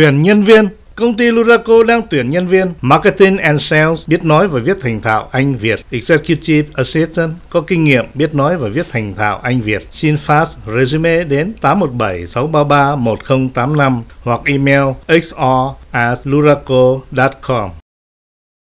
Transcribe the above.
Tuyển nhân viên Công ty Luraco đang tuyển nhân viên Marketing and Sales biết nói và viết thành thạo Anh Việt. Executive Assistant có kinh nghiệm biết nói và viết thành thạo Anh Việt. Xin fax resume đến 817 633 1085 hoặc email xr com